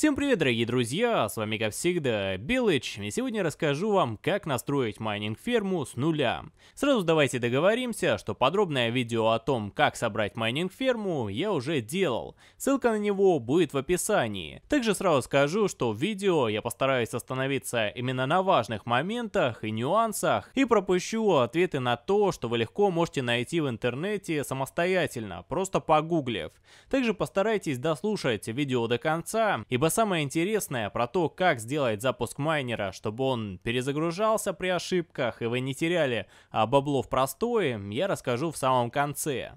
Всем привет, дорогие друзья, с вами как всегда Белыч, и сегодня расскажу вам, как настроить майнинг-ферму с нуля. Сразу давайте договоримся, что подробное видео о том, как собрать майнинг-ферму, я уже делал, ссылка на него будет в описании. Также сразу скажу, что в видео я постараюсь остановиться именно на важных моментах и нюансах, и пропущу ответы на то, что вы легко можете найти в интернете самостоятельно, просто погуглив. Также постарайтесь дослушать видео до конца, ибо самое интересное про то, как сделать запуск майнера, чтобы он перезагружался при ошибках и вы не теряли а бабло в простое, я расскажу в самом конце.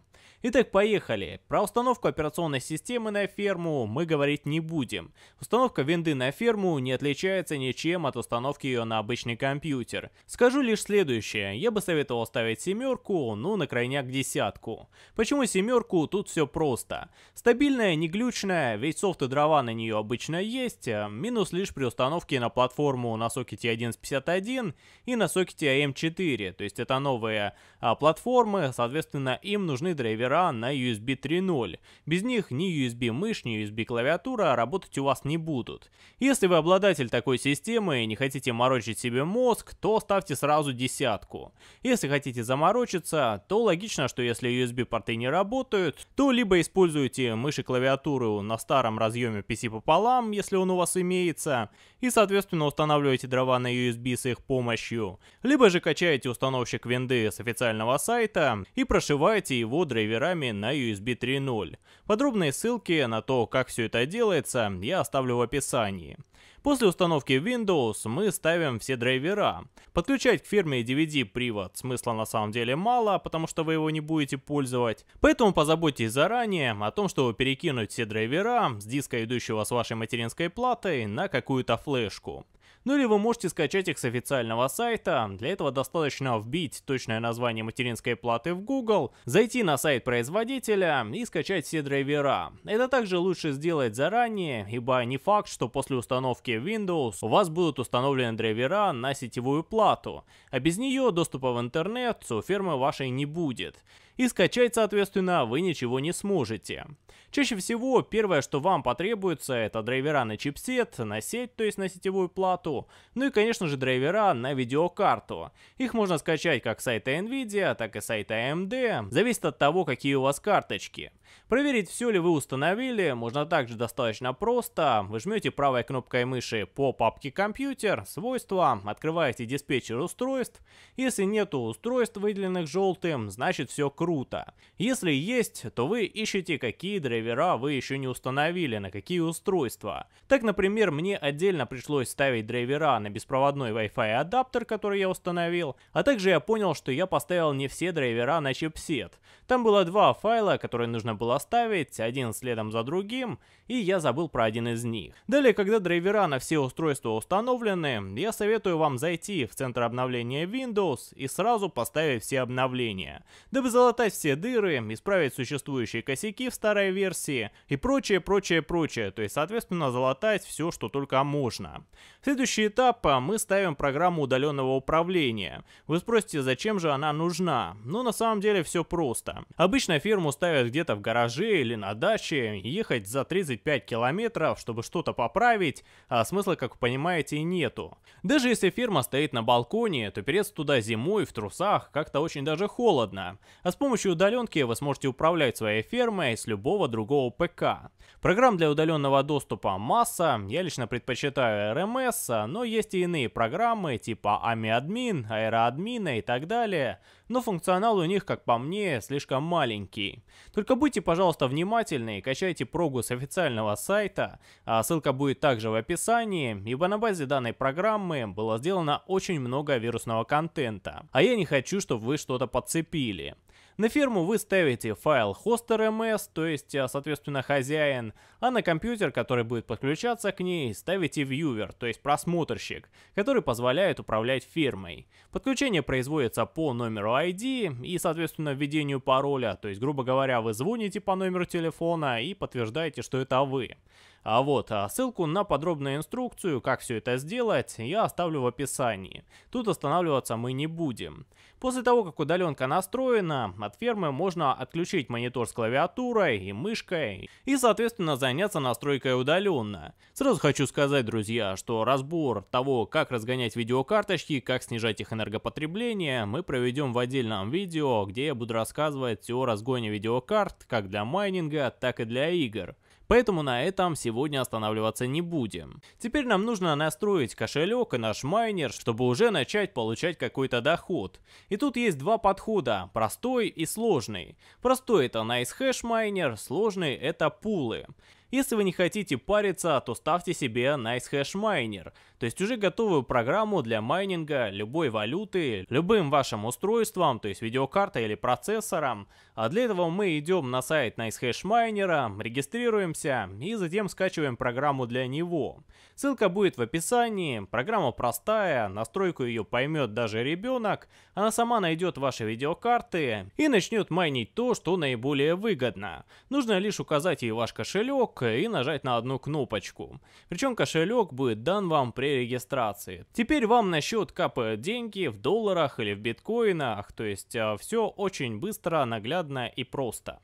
Итак, поехали. Про установку операционной системы на ферму мы говорить не будем. Установка винды на ферму не отличается ничем от установки ее на обычный компьютер. Скажу лишь следующее. Я бы советовал ставить семерку, ну на крайняк десятку. Почему семерку? Тут все просто. Стабильная, не глючная, ведь софт и дрова на нее обычно есть. А минус лишь при установке на платформу на сокете 1151 и на сокете AM4. А То есть это новые а, платформы, соответственно им нужны драйвера курсора на USB 3.0. Без них ни USB мышь, ни USB клавиатура работать у вас не будут. Если вы обладатель такой системы и не хотите морочить себе мозг, то ставьте сразу десятку. Если хотите заморочиться, то логично, что если USB порты не работают, то либо используйте мышь и клавиатуру на старом разъеме PC пополам, если он у вас имеется, и соответственно устанавливаете дрова на USB с их помощью, либо же качаете установщик винды с официального сайта и прошиваете его драйвера серверами на USB 3.0. Подробные ссылки на то, как все это делается, я оставлю в описании. После установки Windows мы ставим все драйвера. Подключать к фирме DVD-привод смысла на самом деле мало, потому что вы его не будете пользовать. Поэтому позаботьтесь заранее о том, чтобы перекинуть все драйвера с диска, идущего с вашей материнской платой, на какую-то флешку. Ну или вы можете скачать их с официального сайта. Для этого достаточно вбить точное название материнской платы в Google, зайти на сайт производителя и скачать все драйвера. Это также лучше сделать заранее, ибо не факт, что после установки Windows у вас будут установлены драйвера на сетевую плату, а без нее доступа в интернет у фирмы вашей не будет и скачать, соответственно, вы ничего не сможете. Чаще всего первое, что вам потребуется, это драйвера на чипсет, на сеть, то есть на сетевую плату, ну и, конечно же, драйвера на видеокарту. Их можно скачать как с сайта Nvidia, так и с сайта AMD, зависит от того, какие у вас карточки. Проверить, все ли вы установили, можно также достаточно просто. Вы жмете правой кнопкой мыши по папке «Компьютер», «Свойства», открываете диспетчер устройств. Если нету устройств, выделенных желтым, значит все круто круто. Если есть, то вы ищете, какие драйвера вы еще не установили, на какие устройства. Так, например, мне отдельно пришлось ставить драйвера на беспроводной Wi-Fi адаптер, который я установил, а также я понял, что я поставил не все драйвера на чипсет. Там было два файла, которые нужно было ставить, один следом за другим, и я забыл про один из них. Далее, когда драйвера на все устройства установлены, я советую вам зайти в центр обновления Windows и сразу поставить все обновления, дабы залатать все дыры, исправить существующие косяки в старой версии и прочее, прочее, прочее. То есть, соответственно, залатать все, что только можно. Следующий этап а, мы ставим программу удаленного управления. Вы спросите, зачем же она нужна? Ну, на самом деле все просто. Обычно фирму ставят где-то в гараже или на даче, ехать за 35 километров, чтобы что-то поправить, а смысла, как вы понимаете, и нету. Даже если фирма стоит на балконе, то перец туда зимой в трусах как-то очень даже холодно. А с помощью удаленки вы сможете управлять своей фермой с любого другого ПК. Программ для удаленного доступа масса, я лично предпочитаю RMS, эм но есть и иные программы типа AmiAdmin, AeroAdmin и так далее, но функционал у них, как по мне, слишком маленький. Только будьте, пожалуйста, внимательны и качайте прогу с официального сайта, а ссылка будет также в описании, ибо на базе данной программы было сделано очень много вирусного контента, а я не хочу, чтобы вы что-то подцепили. На фирму вы ставите файл хостер MS, то есть, э, соответственно, хозяин, а на компьютер, который будет подключаться к ней, ставите viewer, то есть просмотрщик, который позволяет управлять фирмой. Подключение производится по номеру ID и, соответственно, введению пароля, то есть, грубо говоря, вы звоните по номеру телефона и подтверждаете, что это вы. А вот, а, ссылку на подробную инструкцию, как все это сделать, я оставлю в описании. Тут останавливаться мы не будем. После того, как удаленка настроена, от фермы можно отключить монитор с клавиатурой и мышкой и, соответственно, заняться настройкой удаленно. Сразу хочу сказать, друзья, что разбор того, как разгонять видеокарточки, как снижать их энергопотребление, мы проведем в отдельном видео, где я буду рассказывать о разгоне видеокарт как для майнинга, так и для игр. Поэтому на этом сегодня останавливаться не будем. Теперь нам нужно настроить кошелек и наш майнер, чтобы уже начать получать какой-то доход. И тут есть два подхода, простой и сложный. Простой это NiceHash майнер, сложный это пулы. Если вы не хотите париться, то ставьте себе NiceHash Miner, то есть уже готовую программу для майнинга любой валюты, любым вашим устройством, то есть видеокартой или процессором. А для этого мы идем на сайт NiceHash Miner, регистрируемся и затем скачиваем программу для него. Ссылка будет в описании, программа простая, настройку ее поймет даже ребенок, она сама найдет ваши видеокарты и начнет майнить то, что наиболее выгодно. Нужно лишь указать ей ваш кошелек, и нажать на одну кнопочку. Причем кошелек будет дан вам при регистрации. Теперь вам на счет капают деньги в долларах или в биткоинах, то есть а, все очень быстро, наглядно и просто.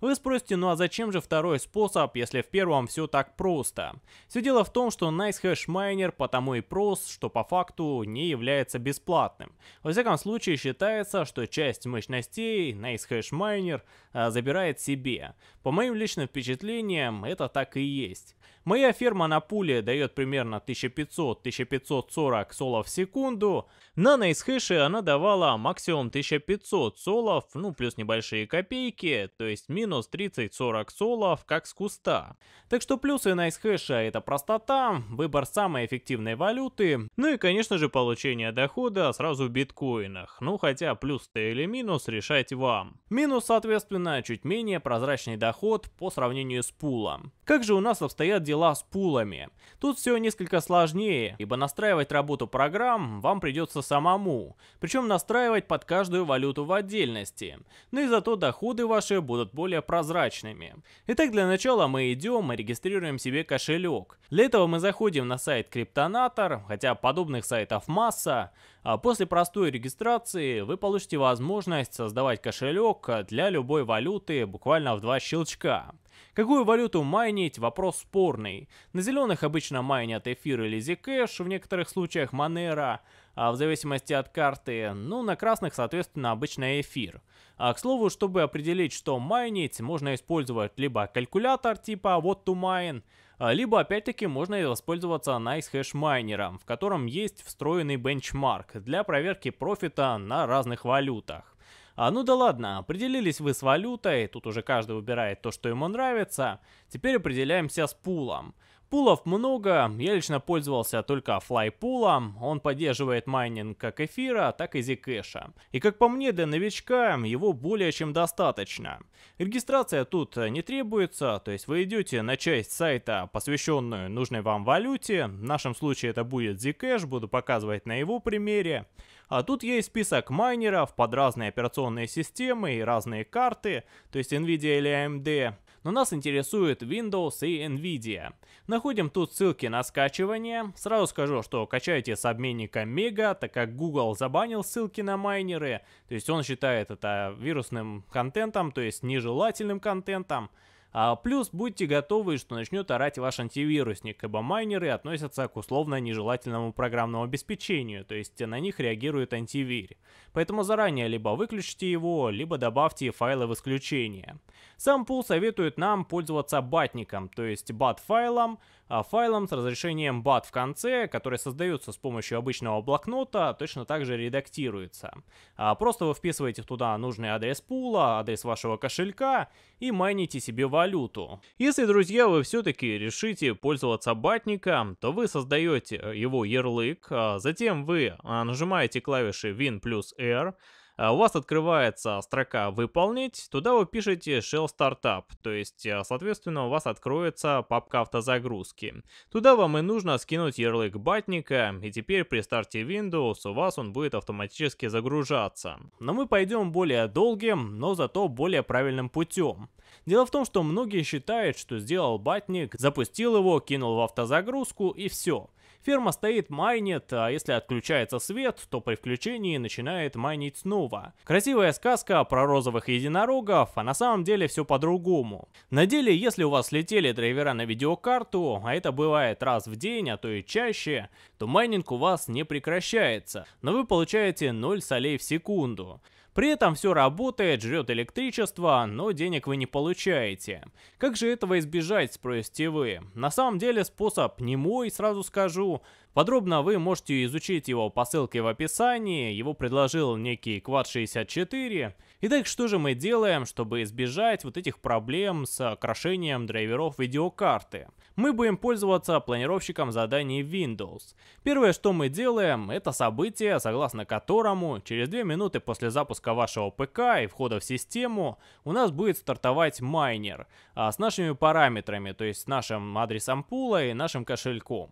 Вы спросите, ну а зачем же второй способ, если в первом все так просто? Все дело в том, что NiceHash Miner потому и прост, что по факту не является бесплатным. Во всяком случае считается, что часть мощностей NiceHash Miner э, забирает себе. По моим личным впечатлениям это так и есть. Моя ферма на пуле дает примерно 1500-1540 солов в секунду. На NiceHash она давала максимум 1500 солов, ну плюс небольшие копейки, то есть минус 30-40 солов, как с куста. Так что плюсы NiceHash это простота, выбор самой эффективной валюты, ну и конечно же получение дохода сразу в биткоинах. Ну хотя плюс-то или минус решать вам. Минус соответственно чуть менее прозрачный доход по сравнению с пулом. Как же у нас обстоят дела с пулами? Тут все несколько сложнее, ибо настраивать работу программ вам придется самому. Причем настраивать под каждую валюту в отдельности. Ну и зато доходы ваши будут более более прозрачными. Итак, для начала мы идем и регистрируем себе кошелек. Для этого мы заходим на сайт Криптонатор, хотя подобных сайтов масса. А после простой регистрации вы получите возможность создавать кошелек для любой валюты буквально в два щелчка. Какую валюту майнить – вопрос спорный. На зеленых обычно майнят эфир или Zcash, в некоторых случаях Monero – а в зависимости от карты, ну на красных соответственно обычно эфир. А, к слову, чтобы определить, что майнить, можно использовать либо калькулятор типа вот to mine, а, либо опять-таки можно воспользоваться NiceHash майнером, в котором есть встроенный бенчмарк для проверки профита на разных валютах. А ну да ладно, определились вы с валютой, тут уже каждый выбирает то, что ему нравится. Теперь определяемся с пулом. Пулов много, я лично пользовался только флайпулом, он поддерживает майнинг как эфира, так и Zcash. И как по мне, для новичка его более чем достаточно. Регистрация тут не требуется, то есть вы идете на часть сайта, посвященную нужной вам валюте, в нашем случае это будет Zcash, буду показывать на его примере. А тут есть список майнеров под разные операционные системы и разные карты, то есть Nvidia или AMD но нас интересует Windows и Nvidia. Находим тут ссылки на скачивание. Сразу скажу, что качайте с обменника Mega, так как Google забанил ссылки на майнеры, то есть он считает это вирусным контентом, то есть нежелательным контентом. А плюс будьте готовы, что начнет орать ваш антивирусник, ибо майнеры относятся к условно нежелательному программному обеспечению, то есть на них реагирует антивирь. Поэтому заранее либо выключите его, либо добавьте файлы в исключение. Сам пул советует нам пользоваться батником, то есть бат-файлом, а, файлом с разрешением BAT в конце, который создается с помощью обычного блокнота, точно так же редактируется. А, просто вы вписываете туда нужный адрес пула, адрес вашего кошелька и майните себе валюту. Если, друзья, вы все-таки решите пользоваться батником, то вы создаете его ярлык, а затем вы нажимаете клавиши Win плюс R, а у вас открывается строка «Выполнить», туда вы пишете Shell Startup, то есть, э, соответственно, у вас откроется папка автозагрузки. Туда вам и нужно скинуть ярлык батника, и теперь при старте Windows у вас он будет автоматически загружаться. Но мы пойдем более долгим, но зато более правильным путем. Дело в том, что многие считают, что сделал батник, запустил его, кинул в автозагрузку и все. Ферма стоит, майнит, а если отключается свет, то при включении начинает майнить снова. Красивая сказка про розовых единорогов, а на самом деле все по-другому. На деле, если у вас летели драйвера на видеокарту, а это бывает раз в день, а то и чаще, то майнинг у вас не прекращается, но вы получаете 0 солей в секунду. При этом все работает, жрет электричество, но денег вы не получаете. Как же этого избежать, спросите вы? На самом деле способ не мой, сразу скажу. Подробно вы можете изучить его по ссылке в описании, его предложил некий Quad 64. Итак, что же мы делаем, чтобы избежать вот этих проблем с крашением драйверов видеокарты? Мы будем пользоваться планировщиком заданий Windows. Первое, что мы делаем, это событие, согласно которому через 2 минуты после запуска вашего ПК и входа в систему у нас будет стартовать майнер а, с нашими параметрами, то есть с нашим адресом пула и нашим кошельком.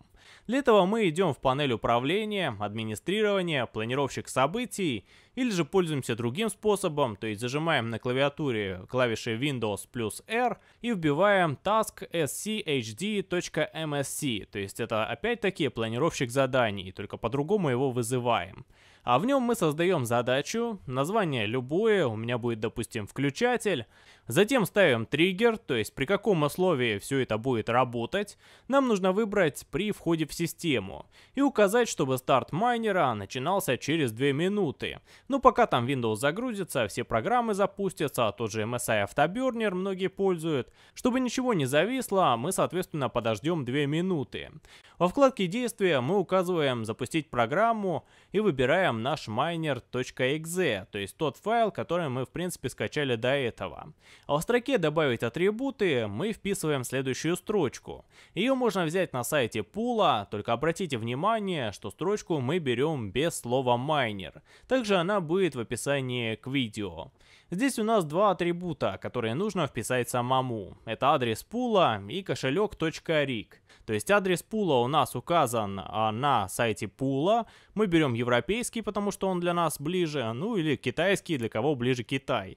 Для этого мы идем в панель управления, администрирования, планировщик событий или же пользуемся другим способом, то есть зажимаем на клавиатуре клавиши Windows плюс R и вбиваем task schd.msc, то есть это опять-таки планировщик заданий, только по-другому его вызываем. А в нем мы создаем задачу, название любое, у меня будет, допустим, включатель. Затем ставим триггер, то есть при каком условии все это будет работать. Нам нужно выбрать при входе в систему и указать, чтобы старт майнера начинался через 2 минуты. Но ну, пока там Windows загрузится, все программы запустятся, а тот же MSI Afterburner многие пользуют. Чтобы ничего не зависло, мы соответственно подождем 2 минуты. Во вкладке действия мы указываем запустить программу и выбираем наш miner.exe, то есть тот файл, который мы в принципе скачали до этого. А в строке добавить атрибуты мы вписываем следующую строчку. Ее можно взять на сайте пула, только обратите внимание, что строчку мы берем без слова майнер. Также она она будет в описании к видео. Здесь у нас два атрибута, которые нужно вписать самому. Это адрес пула и кошелек .rig. То есть адрес пула у нас указан а на сайте пула. Мы берем европейский, потому что он для нас ближе, ну или китайский, для кого ближе Китай.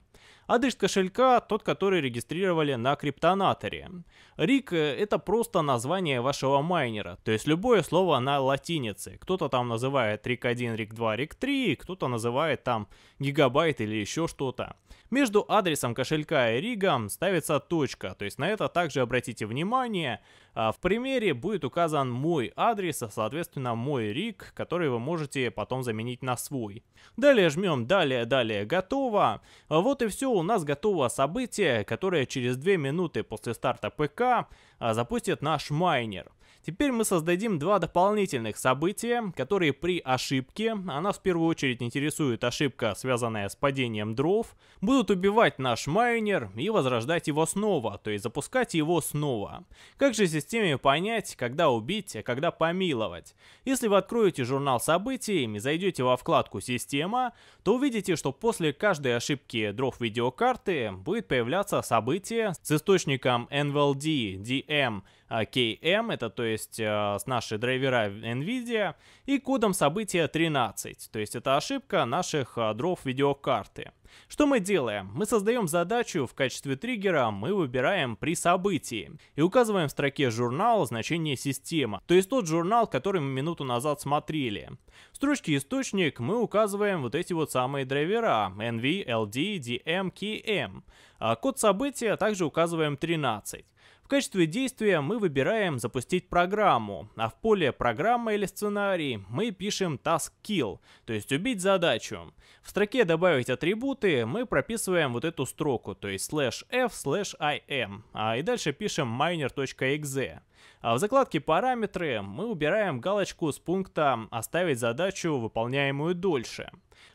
Адрес кошелька тот, который регистрировали на криптонаторе. Рик э, — это просто название вашего майнера, то есть любое слово на латинице. Кто-то там называет рик 1, рик 2, рик 3, кто-то называет там гигабайт или еще что-то. Между адресом кошелька и ригом ставится точка, то есть на это также обратите внимание, а, в примере будет указан мой адрес, а соответственно мой рик, который вы можете потом заменить на свой. Далее жмем «Далее», «Далее», «Готово». А, вот и все, у нас готово событие, которое через 2 минуты после старта ПК а, запустит наш майнер. Теперь мы создадим два дополнительных события, которые при ошибке, а нас в первую очередь интересует ошибка, связанная с падением дров, будут убивать наш майнер и возрождать его снова, то есть запускать его снова. Как же системе понять, когда убить, а когда помиловать? Если вы откроете журнал событий и зайдете во вкладку «Система», то увидите, что после каждой ошибки дров видеокарты будет появляться событие с источником NVLD DM а, KM, это то есть а, с наши драйвера NVIDIA, и кодом события 13, то есть это ошибка наших а, дров видеокарты. Что мы делаем? Мы создаем задачу в качестве триггера, мы выбираем при событии и указываем в строке журнал значение система, то есть тот журнал, который мы минуту назад смотрели. В строчке источник мы указываем вот эти вот самые драйвера NV, LD, DM, KM. А код события также указываем 13. В качестве действия мы выбираем «Запустить программу», а в поле «Программа» или «Сценарий» мы пишем «Task Kill», то есть «Убить задачу». В строке «Добавить атрибуты» мы прописываем вот эту строку, то есть slash f slash im, а и дальше пишем miner.exe. А в закладке «Параметры» мы убираем галочку с пункта «Оставить задачу, выполняемую дольше».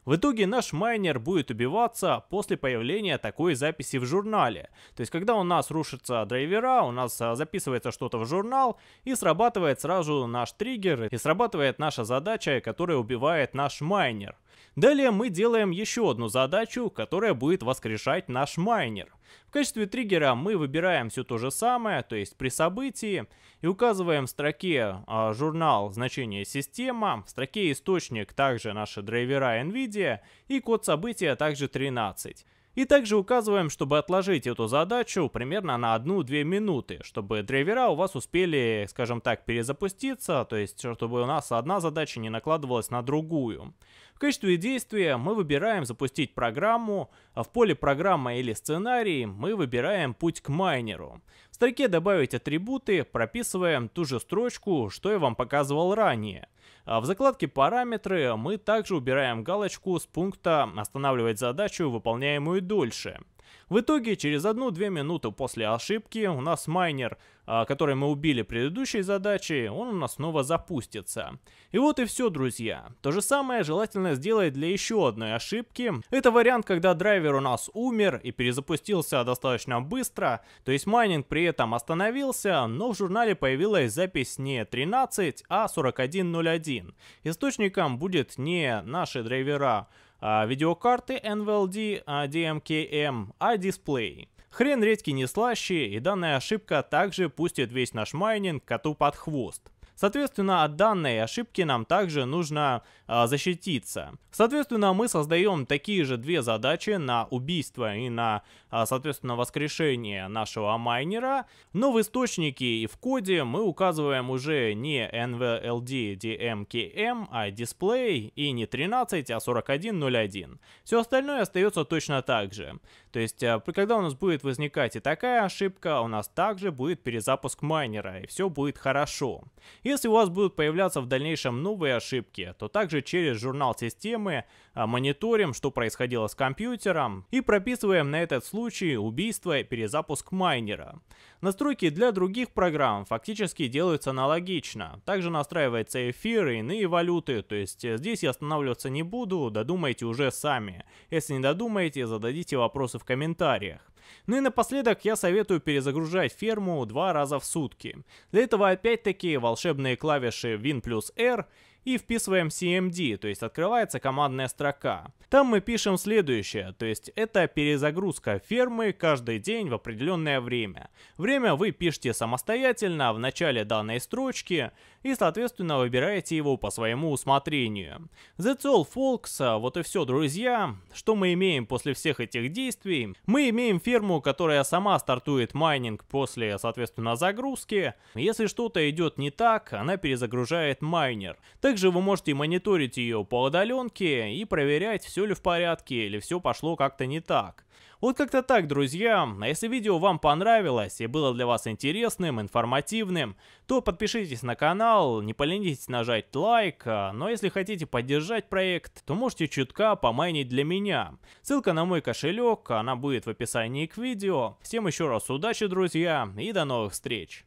В итоге наш майнер будет убиваться после появления такой записи в журнале. То есть, когда у нас рушатся драйвера, у нас а, записывается что-то в журнал и срабатывает сразу наш триггер и срабатывает наша задача, которая убивает наш майнер. Далее мы делаем еще одну задачу, которая будет воскрешать наш майнер. В качестве триггера мы выбираем все то же самое, то есть при событии, и указываем в строке э, журнал значение система, в строке источник также наши драйвера NVIDIA и код события также 13. И также указываем, чтобы отложить эту задачу примерно на 1-2 минуты, чтобы драйвера у вас успели, скажем так, перезапуститься, то есть чтобы у нас одна задача не накладывалась на другую. В качестве действия мы выбираем запустить программу, а в поле программа или сценарий мы выбираем путь к майнеру. В строке добавить атрибуты прописываем ту же строчку, что я вам показывал ранее. А в закладке параметры мы также убираем галочку с пункта останавливать задачу, выполняемую дольше. В итоге, через 1-2 минуты после ошибки у нас майнер, а, который мы убили предыдущей задачей, он у нас снова запустится. И вот и все, друзья. То же самое желательно сделать для еще одной ошибки. Это вариант, когда драйвер у нас умер и перезапустился достаточно быстро, то есть майнинг при этом остановился, но в журнале появилась запись не 13, а 4101. Источником будет не наши драйвера, а, видеокарты NVLD DMKM, а, а дисплей. Хрен редьки не слаще, и данная ошибка также пустит весь наш майнинг коту под хвост. Соответственно, от данной ошибки нам также нужно э, защититься. Соответственно, мы создаем такие же две задачи на убийство и на, э, соответственно, воскрешение нашего майнера, но в источнике и в коде мы указываем уже не NVLD DMKM, а display и не 13, а 4101. Все остальное остается точно так же. То есть, а, когда у нас будет возникать и такая ошибка, у нас также будет перезапуск майнера, и все будет хорошо. Если у вас будут появляться в дальнейшем новые ошибки, то также через журнал системы а, мониторим, что происходило с компьютером и прописываем на этот случай убийство и перезапуск майнера. Настройки для других программ фактически делаются аналогично. Также настраивается эфир и иные валюты, то есть э, здесь я останавливаться не буду, додумайте уже сами. Если не додумаете, зададите вопросы в комментариях. Ну и напоследок я советую перезагружать ферму два раза в сутки. Для этого опять-таки волшебные клавиши Win плюс R и вписываем CMD, то есть открывается командная строка. Там мы пишем следующее, то есть это перезагрузка фермы каждый день в определенное время. Время вы пишете самостоятельно в начале данной строчки и соответственно выбираете его по своему усмотрению. That's all folks, а, вот и все друзья. Что мы имеем после всех этих действий? Мы имеем ферму, которая сама стартует майнинг после соответственно загрузки. Если что-то идет не так, она перезагружает майнер. Так также вы можете мониторить ее по удаленке и проверять, все ли в порядке или все пошло как-то не так. Вот как-то так, друзья. А если видео вам понравилось и было для вас интересным, информативным, то подпишитесь на канал, не поленитесь нажать лайк. А, но если хотите поддержать проект, то можете чутка помайнить для меня. Ссылка на мой кошелек, она будет в описании к видео. Всем еще раз удачи, друзья, и до новых встреч!